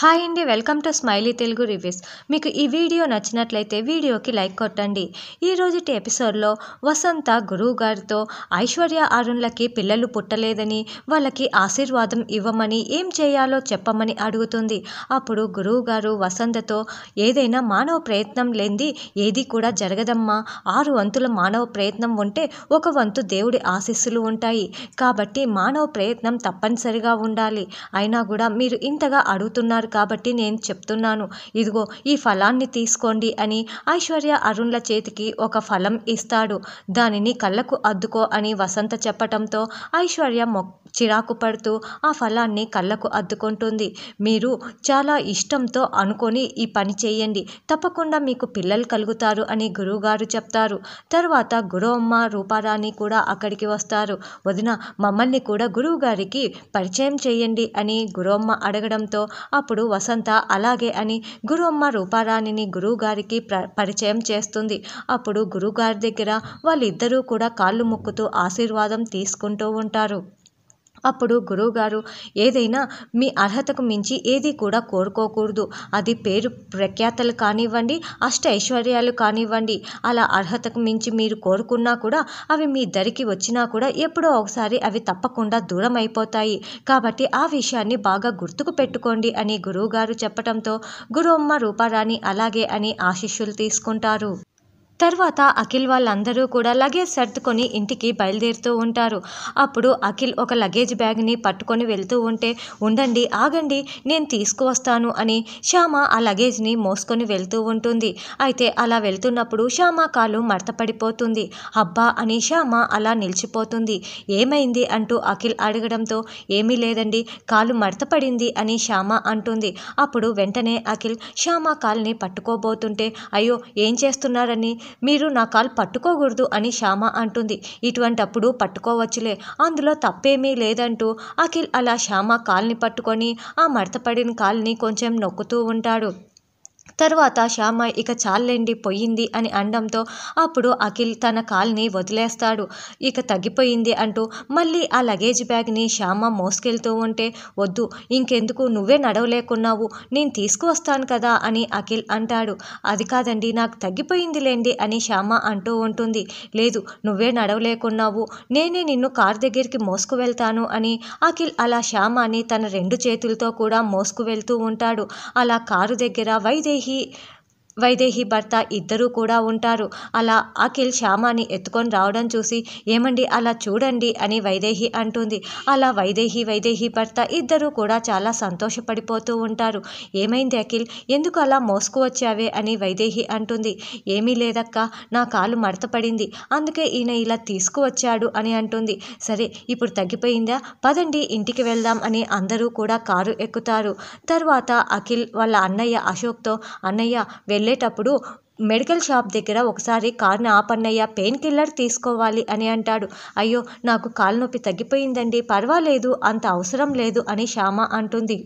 hi అండి welcome to Smiley Telugu reviews మీకు ఈ వీడియో నచ్చినట్లయితే వీడియోకి లైక్ కొట్టండి ఈ రోజు ఎపిసోడ్లో వసంత గురువు గారితో ఐశ్వర్య అరుణ్లకి పిల్లలు పుట్టలేదని వాళ్ళకి ఆశీర్వాదం ఇవ్వమని ఏం చేయాలో చెప్పమని అడుగుతుంది అప్పుడు గురువు గారు వసంతతో ఏదైనా మానవ ప్రయత్నం లేనిది ఏది కూడా జరగదమ్మా ఆరు వంతుల మానవ ప్రయత్నం ఉంటే ఒక వంతు దేవుడి ఆశీస్సులు ఉంటాయి కాబట్టి మానవ ప్రయత్నం తప్పనిసరిగా ఉండాలి అయినా కూడా మీరు ఇంతగా అడుగుతున్నారు ఉన్నారు కాబట్టి నేను చెప్తున్నాను ఇదిగో ఈ ఫలాన్ని తీసుకోండి అని ఐశ్వర్య అరుణ్ల చేతికి ఒక ఫలం ఇస్తాడు దానిని కళ్ళకు అద్దుకో అని వసంత చెప్పటంతో ఐశ్వర్య మొ చిరాకు పడుతూ ఆ ఫలాన్ని కళ్ళకు అద్దుకుంటుంది మీరు చాలా ఇష్టంతో అనుకొని ఈ పని చేయండి తప్పకుండా మీకు పిల్లలు కలుగుతారు అని గురువుగారు చెప్తారు తర్వాత అమ్మ రూపారాణి కూడా అక్కడికి వస్తారు వదిన మమ్మల్ని కూడా గురువుగారికి పరిచయం చేయండి అని గురువమ్మ అడగడంతో అప్పుడు వసంత అలాగే అని గురువమ్మ రూపారాణిని గురువుగారికి ప్ర పరిచయం చేస్తుంది అప్పుడు గురువుగారి దగ్గర వాళ్ళిద్దరూ కూడా కాళ్ళు ముక్కుతూ ఆశీర్వాదం తీసుకుంటూ ఉంటారు అప్పుడు గురువుగారు ఏదైనా మీ అర్హతకు మించి ఏది కూడా కోరుకోకూడదు అది పేరు ప్రఖ్యాతలు కానివ్వండి అష్ట ఐశ్వర్యాలు కానివ్వండి అలా అర్హతకు మించి మీరు కోరుకున్నా కూడా అవి మీ దరికి వచ్చినా కూడా ఎప్పుడో ఒకసారి అవి తప్పకుండా దూరం అయిపోతాయి కాబట్టి ఆ విషయాన్ని బాగా గుర్తుకు పెట్టుకోండి అని గురువుగారు చెప్పడంతో గురువమ్మ రూపారాణి అలాగే అని ఆశీస్సులు తీసుకుంటారు తర్వాత అఖిల్ వాళ్ళందరూ కూడా లగేజ్ సర్దుకొని ఇంటికి బయలుదేరుతూ ఉంటారు అప్పుడు అఖిల్ ఒక లగేజ్ బ్యాగ్ని పట్టుకొని వెళ్తూ ఉంటే ఉండండి ఆగండి నేను తీసుకువస్తాను అని శ్యామ ఆ లగేజ్ని మోసుకొని వెళ్తూ ఉంటుంది అయితే అలా వెళ్తున్నప్పుడు శ్యామ కాలు మడతపడిపోతుంది అబ్బా అని శ్యామ అలా నిలిచిపోతుంది ఏమైంది అంటూ అఖిల్ అడగడంతో ఏమీ లేదండి కాలు మడతపడింది అని శ్యామ అంటుంది అప్పుడు వెంటనే అఖిల్ శ్యామ కాల్ని పట్టుకోబోతుంటే అయ్యో ఏం చేస్తున్నారని మీరు నా కాలు పట్టుకోకూడదు అని శ్యామ అంటుంది ఇటువంటప్పుడు పట్టుకోవచ్చులే అందులో తప్పేమీ లేదంటూ అఖిల్ అలా శ్యామ కాల్ని పట్టుకొని ఆ మడతపడిన కాల్ని కొంచెం నొక్కుతూ ఉంటాడు తర్వాత శ్యామ ఇక చాలండి పోయింది అని అనడంతో అప్పుడు అఖిల్ తన కాల్ని వదిలేస్తాడు ఇక తగ్గిపోయింది అంటూ మళ్ళీ ఆ లగేజ్ బ్యాగ్ని శ్యామ మోసుకెళ్తూ ఉంటే వద్దు ఇంకెందుకు నువ్వే నడవలేకున్నావు నేను తీసుకువస్తాను కదా అని అఖిల్ అంటాడు అది కాదండి నాకు తగ్గిపోయింది లేండి అని శ్యామ అంటూ ఉంటుంది లేదు నువ్వే నడవలేకున్నావు నేనే నిన్ను కార్ దగ్గరికి మోసుకు వెళ్తాను అని అఖిల్ అలా శ్యామని తన రెండు చేతులతో కూడా మోసుకు వెళ్తూ ఉంటాడు అలా కారు దగ్గర వైదే ही వైదేహి భర్త ఇద్దరూ కూడా ఉంటారు అలా అఖిల్ శ్యామాని ఎత్తుకొని రావడం చూసి ఏమండి అలా చూడండి అని వైదేహి అంటుంది అలా వైదేహి వైదేహి భర్త ఇద్దరూ కూడా చాలా సంతోషపడిపోతూ ఉంటారు ఏమైంది అఖిల్ ఎందుకు అలా మోసుకు వచ్చావే అని వైదేహి అంటుంది ఏమీ లేదక్క నా కాలు మడత పడింది అందుకే ఈయన ఇలా తీసుకువచ్చాడు అని అంటుంది సరే ఇప్పుడు తగ్గిపోయిందా పదండి ఇంటికి వెళ్దాం అని అందరూ కూడా కారు ఎక్కుతారు తర్వాత అఖిల్ వాళ్ళ అన్నయ్య అశోక్తో అన్నయ్య వెళ్ళి వెళ్ళేటప్పుడు మెడికల్ షాప్ దగ్గర ఒకసారి కార్ని ఆపన్నయ్య పెయిన్ కిల్లర్ తీసుకోవాలి అని అంటాడు అయ్యో నాకు కాలు నొప్పి తగ్గిపోయిందండి పర్వాలేదు అంత అవసరం లేదు అని శ్యామ అంటుంది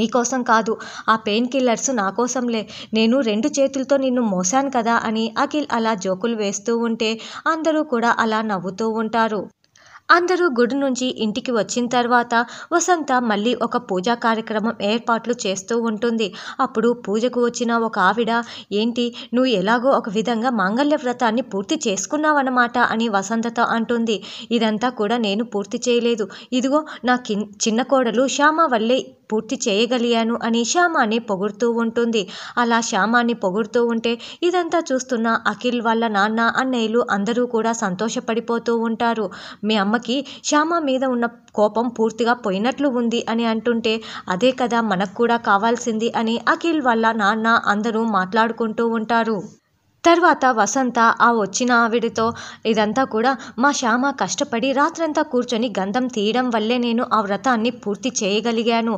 నీకోసం కాదు ఆ పెయిన్ కిల్లర్స్ నా కోసంలే నేను రెండు చేతులతో నిన్ను మోసాను కదా అని అఖిల్ అలా జోకులు వేస్తూ ఉంటే అందరూ కూడా అలా నవ్వుతూ ఉంటారు అందరూ గుడి నుంచి ఇంటికి వచ్చిన తర్వాత వసంత మళ్ళీ ఒక పూజా కార్యక్రమం ఏర్పాట్లు చేస్తూ ఉంటుంది అప్పుడు పూజకు వచ్చిన ఒక ఆవిడ ఏంటి నువ్వు ఎలాగో ఒక విధంగా మాంగళ్య వ్రతాన్ని పూర్తి చేసుకున్నావన్నమాట అని వసంతతో అంటుంది ఇదంతా కూడా నేను పూర్తి చేయలేదు ఇదిగో నా చిన్న కోడలు శ్యామ వల్లే పూర్తి చేయగలిగాను అని శ్యామాన్ని పొగుడుతూ ఉంటుంది అలా శ్యామాన్ని పొగుడుతూ ఉంటే ఇదంతా చూస్తున్న అఖిల్ వాళ్ళ నాన్న అన్నయ్యలు అందరూ కూడా సంతోషపడిపోతూ ఉంటారు మీ అమ్మకి శ్యామ మీద ఉన్న కోపం పూర్తిగా పోయినట్లు ఉంది అని అంటుంటే అదే కదా మనకు కూడా కావాల్సింది అని అఖిల్ వాళ్ళ నాన్న అందరూ మాట్లాడుకుంటూ ఉంటారు తర్వాత వసంత ఆ వచ్చిన ఆవిడతో ఇదంతా కూడా మా శ్యామ కష్టపడి రాత్రంతా కూర్చొని గంధం తీయడం వల్లే నేను ఆ వ్రతాన్ని పూర్తి చేయగలిగాను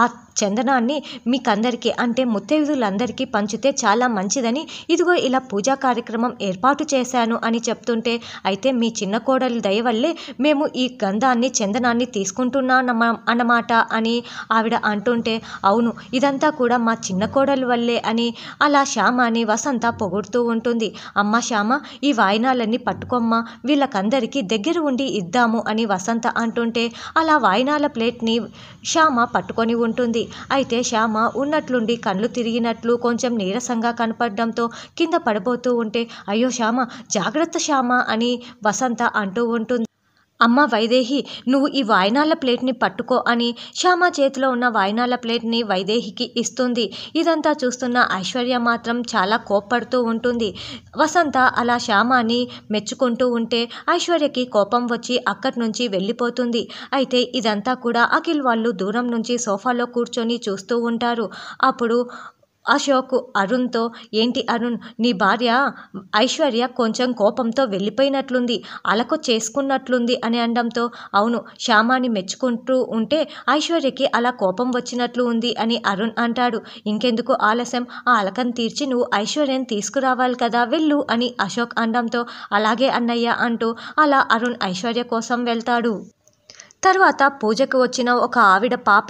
ఆ చందనాన్ని మీకందరికీ అంటే ముత్తైదులందరికీ పంచితే చాలా మంచిదని ఇదిగో ఇలా పూజా కార్యక్రమం ఏర్పాటు చేశాను అని చెప్తుంటే అయితే మీ చిన్న కోడలు దయ వల్లే మేము ఈ గంధాన్ని చందనాన్ని తీసుకుంటున్నానమ్మా అన్నమాట అని ఆవిడ అంటుంటే అవును ఇదంతా కూడా మా చిన్న కోడలు వల్లే అని అలా శ్యామాని వసంత పొగుడు చెప్తూ ఉంటుంది అమ్మ శ్యామ ఈ వాయినాలన్నీ పట్టుకోమ్మా వీళ్ళకందరికీ దగ్గర ఉండి ఇద్దాము అని వసంత అంటుంటే అలా వాయినాల ప్లేట్ని శ్యామ పట్టుకొని ఉంటుంది అయితే శ్యామ ఉన్నట్లుండి కళ్ళు తిరిగినట్లు కొంచెం నీరసంగా కనపడడంతో కింద పడిపోతూ ఉంటే అయ్యో శ్యామ జాగ్రత్త శ్యామ అని వసంత అంటూ ఉంటుంది అమ్మ వైదేహి నువ్వు ఈ వాయినాల ప్లేట్ని పట్టుకో అని శ్యామ చేతిలో ఉన్న వాయినాల ప్లేట్ని వైదేహికి ఇస్తుంది ఇదంతా చూస్తున్న ఐశ్వర్య మాత్రం చాలా కోప్పడుతూ ఉంటుంది వసంత అలా శ్యామాని మెచ్చుకుంటూ ఉంటే ఐశ్వర్యకి కోపం వచ్చి అక్కడి నుంచి వెళ్ళిపోతుంది అయితే ఇదంతా కూడా అఖిల్ వాళ్ళు దూరం నుంచి సోఫాలో కూర్చొని చూస్తూ ఉంటారు అప్పుడు అశోక్ అరుణ్తో ఏంటి అరుణ్ నీ భార్య ఐశ్వర్య కొంచెం కోపంతో వెళ్ళిపోయినట్లుంది అలక చేసుకున్నట్లుంది అని అనడంతో అవును శ్యామాని మెచ్చుకుంటూ ఉంటే ఐశ్వర్యకి అలా కోపం వచ్చినట్లు ఉంది అని అరుణ్ అంటాడు ఇంకెందుకు ఆలస్యం ఆ అలకను తీర్చి నువ్వు ఐశ్వర్యని తీసుకురావాలి కదా వెళ్ళు అని అశోక్ అనడంతో అలాగే అన్నయ్య అంటూ అలా అరుణ్ ఐశ్వర్య కోసం వెళ్తాడు తర్వాత పూజకు వచ్చిన ఒక ఆవిడ పాప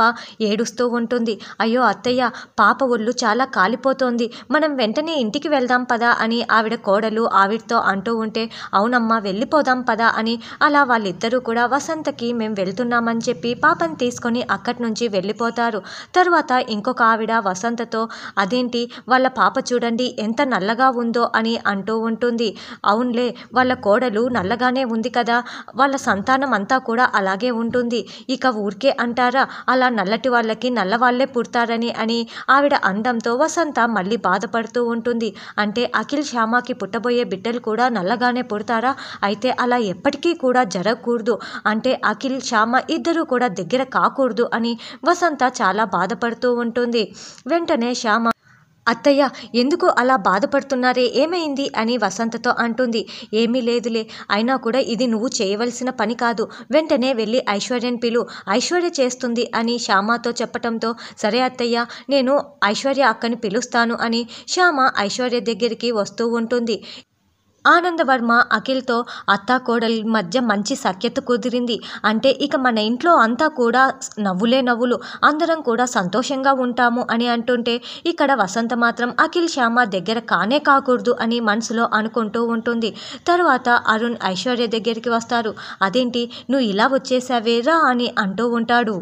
ఏడుస్తూ ఉంటుంది అయ్యో అత్తయ్య పాప ఒళ్ళు చాలా కాలిపోతోంది మనం వెంటనే ఇంటికి వెళ్దాం పదా అని ఆవిడ కోడలు ఆవిడతో అంటూ ఉంటే అవునమ్మా వెళ్ళిపోదాం పదా అని అలా వాళ్ళిద్దరూ కూడా వసంతకి మేము వెళ్తున్నామని చెప్పి పాపని తీసుకొని అక్కడి నుంచి వెళ్ళిపోతారు తర్వాత ఇంకొక ఆవిడ వసంతతో అదేంటి వాళ్ళ పాప చూడండి ఎంత నల్లగా ఉందో అని అంటూ ఉంటుంది అవునులే వాళ్ళ కోడలు నల్లగానే ఉంది కదా వాళ్ళ సంతానం అంతా కూడా అలాగే ఉంది ఉంటుంది ఇక ఊరికే అంటారా అలా నల్లటి వాళ్ళకి నల్ల వాళ్ళే పుడతారని అని ఆవిడ అందంతో వసంత మళ్ళీ బాధపడుతూ ఉంటుంది అంటే అఖిల్ శ్యామకి పుట్టబోయే బిడ్డలు కూడా నల్లగానే పుడతారా అయితే అలా ఎప్పటికీ కూడా జరగకూడదు అంటే అఖిల్ శ్యామ ఇద్దరూ కూడా దగ్గర కాకూడదు అని వసంత చాలా బాధపడుతూ ఉంటుంది వెంటనే శ్యామ అత్తయ్య ఎందుకు అలా బాధపడుతున్నారే ఏమైంది అని వసంతతో అంటుంది ఏమీ లేదులే అయినా కూడా ఇది నువ్వు చేయవలసిన పని కాదు వెంటనే వెళ్ళి ఐశ్వర్యని పిలు ఐశ్వర్య చేస్తుంది అని శ్యామతో చెప్పటంతో సరే అత్తయ్య నేను ఐశ్వర్య అక్కని పిలుస్తాను అని శ్యామ ఐశ్వర్య దగ్గరికి వస్తూ ఉంటుంది ఆనందవర్మ అఖిల్తో అత్తాకోడలి మధ్య మంచి సఖ్యత కుదిరింది అంటే ఇక మన ఇంట్లో అంతా కూడా నవ్వులే నవ్వులు అందరం కూడా సంతోషంగా ఉంటాము అని అంటుంటే ఇక్కడ వసంత మాత్రం అఖిల్ శ్యామ దగ్గర కానే కాకూడదు అని మనసులో అనుకుంటూ ఉంటుంది తర్వాత అరుణ్ ఐశ్వర్య దగ్గరికి వస్తారు అదేంటి నువ్వు ఇలా వచ్చేసావేరా అని అంటూ ఉంటాడు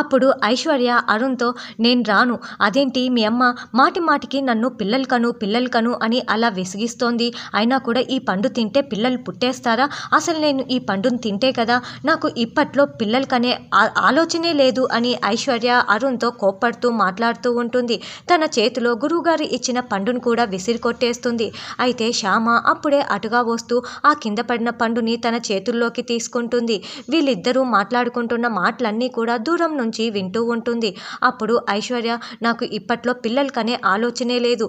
అప్పుడు ఐశ్వర్య అరుణ్తో నేను రాను అదేంటి మీ అమ్మ మాటి మాటికి నన్ను పిల్లలు కను పిల్లలు కను అని అలా విసిగిస్తోంది అయినా కూడా ఈ పండు తింటే పిల్లలు పుట్టేస్తారా అసలు నేను ఈ పండును తింటే కదా నాకు ఇప్పట్లో పిల్లలు కనే ఆలోచనే లేదు అని ఐశ్వర్య అరుణ్తో కోప్పడుతూ మాట్లాడుతూ ఉంటుంది తన చేతిలో గురువుగారు ఇచ్చిన పండును కూడా విసిరి కొట్టేస్తుంది అయితే శ్యామ అప్పుడే అటుగా వస్తూ ఆ కింద పడిన పండుని తన చేతుల్లోకి తీసుకుంటుంది వీళ్ళిద్దరూ మాట్లాడుకుంటున్న మాటలన్నీ కూడా దూరం నుంచి వింటూ ఉంటుంది అప్పుడు ఐశ్వర్య నాకు ఇప్పట్లో పిల్లలకనే ఆలోచనే లేదు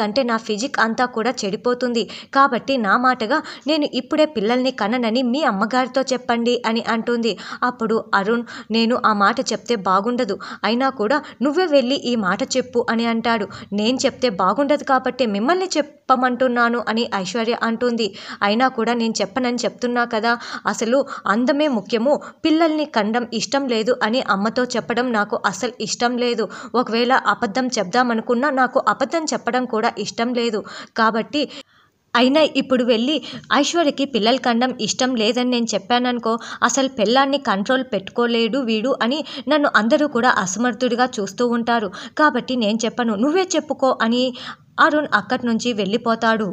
కంటే నా ఫిజిక్ అంతా కూడా చెడిపోతుంది కాబట్టి నా మాటగా నేను ఇప్పుడే పిల్లల్ని కననని మీ అమ్మగారితో చెప్పండి అని అంటుంది అప్పుడు అరుణ్ నేను ఆ మాట చెప్తే బాగుండదు అయినా కూడా నువ్వే వెళ్ళి ఈ మాట చెప్పు అని అంటాడు నేను చెప్తే బాగుండదు కాబట్టి మిమ్మల్ని చెప్పమంటున్నాను అని ఐశ్వర్య అంటుంది అయినా కూడా నేను చెప్పనని చెప్తున్నా కదా అసలు అందమే ముఖ్యము పిల్లల్ని కండం ఇష్టం లేదు అని అమ్మ అమ్మతో చెప్పడం నాకు అసలు ఇష్టం లేదు ఒకవేళ అబద్ధం చెప్దామనుకున్నా నాకు అబద్ధం చెప్పడం కూడా ఇష్టం లేదు కాబట్టి అయినా ఇప్పుడు వెళ్ళి ఐశ్వర్యకి పిల్లలు కండం ఇష్టం లేదని నేను చెప్పాననుకో అసలు పిల్లాన్ని కంట్రోల్ పెట్టుకోలేడు వీడు అని నన్ను అందరూ కూడా అసమర్థుడిగా చూస్తూ ఉంటారు కాబట్టి నేను చెప్పను నువ్వే చెప్పుకో అని అరుణ్ అక్కడి నుంచి వెళ్ళిపోతాడు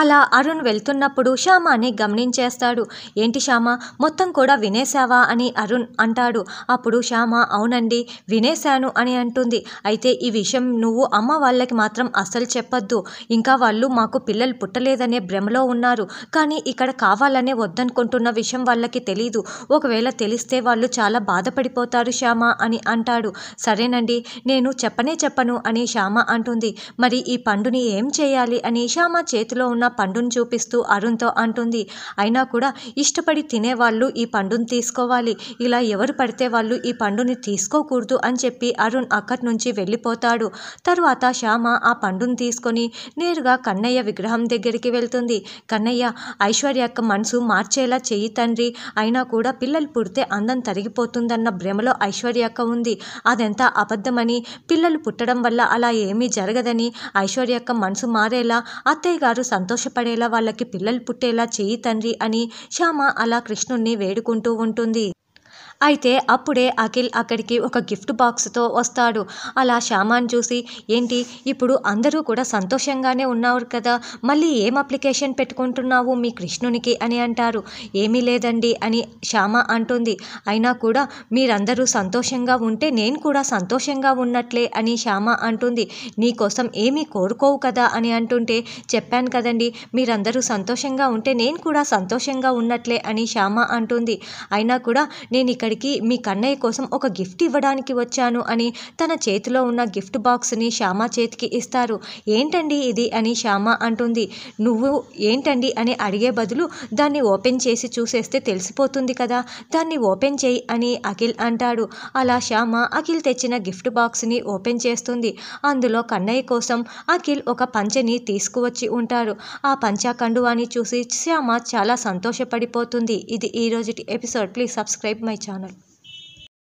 అలా అరుణ్ వెళ్తున్నప్పుడు శ్యామాని గమనించేస్తాడు ఏంటి శ్యామ మొత్తం కూడా వినేశావా అని అరుణ్ అంటాడు అప్పుడు శ్యామ అవునండి వినేశాను అని అంటుంది అయితే ఈ విషయం నువ్వు అమ్మ వాళ్ళకి మాత్రం అస్సలు చెప్పొద్దు ఇంకా వాళ్ళు మాకు పిల్లలు పుట్టలేదనే భ్రమలో ఉన్నారు కానీ ఇక్కడ కావాలనే వద్దనుకుంటున్న విషయం వాళ్ళకి తెలీదు ఒకవేళ తెలిస్తే వాళ్ళు చాలా బాధపడిపోతారు శ్యామ అని అంటాడు సరేనండి నేను చెప్పనే చెప్పను అని శ్యామ అంటుంది మరి ఈ పండుని ఏం చేయాలి అని శ్యామ చేతిలో ఉన్న ఉన్న పండును చూపిస్తూ అరుణ్తో అంటుంది అయినా కూడా ఇష్టపడి తినేవాళ్ళు ఈ పండును తీసుకోవాలి ఇలా ఎవరు పడితే వాళ్ళు ఈ పండుని తీసుకోకూడదు అని చెప్పి అరుణ్ అక్కడి నుంచి వెళ్ళిపోతాడు తరువాత శ్యామ ఆ పండును తీసుకొని నేరుగా కన్నయ్య విగ్రహం దగ్గరికి వెళ్తుంది కన్నయ్య ఐశ్వర్య యొక్క మనసు మార్చేలా చెయ్యి తండ్రి అయినా కూడా పిల్లలు పుడితే అందం తరిగిపోతుందన్న భ్రమలో ఐశ్వర్య యొక్క ఉంది అదెంత అబద్ధమని పిల్లలు పుట్టడం వల్ల అలా ఏమీ జరగదని ఐశ్వర్య యొక్క మనసు మారేలా అత్తయ్య గారు సంతోషం సంతోషపడేలా వాళ్ళకి పిల్లలు పుట్టేలా చేయి తండ్రి అని శ్యామ అలా కృష్ణుణ్ణి వేడుకుంటూ ఉంటుంది అయితే అప్పుడే అఖిల్ అక్కడికి ఒక గిఫ్ట్ బాక్స్తో వస్తాడు అలా శ్యామాన్ చూసి ఏంటి ఇప్పుడు అందరూ కూడా సంతోషంగానే ఉన్నారు కదా మళ్ళీ ఏం అప్లికేషన్ పెట్టుకుంటున్నావు మీ కృష్ణునికి అని అంటారు ఏమీ లేదండి అని శ్యామ అంటుంది అయినా కూడా మీరందరూ సంతోషంగా ఉంటే నేను కూడా సంతోషంగా ఉన్నట్లే అని శ్యామ అంటుంది నీకోసం ఏమీ కోరుకోవు కదా అని అంటుంటే చెప్పాను కదండి మీరందరూ సంతోషంగా ఉంటే నేను కూడా సంతోషంగా ఉన్నట్లే అని శ్యామ అంటుంది అయినా కూడా నేను ఇక్కడ ఇక్కడికి మీ కన్నయ్య కోసం ఒక గిఫ్ట్ ఇవ్వడానికి వచ్చాను అని తన చేతిలో ఉన్న గిఫ్ట్ బాక్స్ని శ్యామ చేతికి ఇస్తారు ఏంటండి ఇది అని శ్యామ అంటుంది నువ్వు ఏంటండి అని అడిగే బదులు దాన్ని ఓపెన్ చేసి చూసేస్తే తెలిసిపోతుంది కదా దాన్ని ఓపెన్ చేయి అని అఖిల్ అంటాడు అలా శ్యామ అఖిల్ తెచ్చిన గిఫ్ట్ బాక్స్ని ఓపెన్ చేస్తుంది అందులో కన్నయ్య కోసం అఖిల్ ఒక పంచని తీసుకువచ్చి ఉంటారు ఆ పంచా కండువాని చూసి శ్యామ చాలా సంతోషపడిపోతుంది ఇది ఈరోజు episode please subscribe my channel anak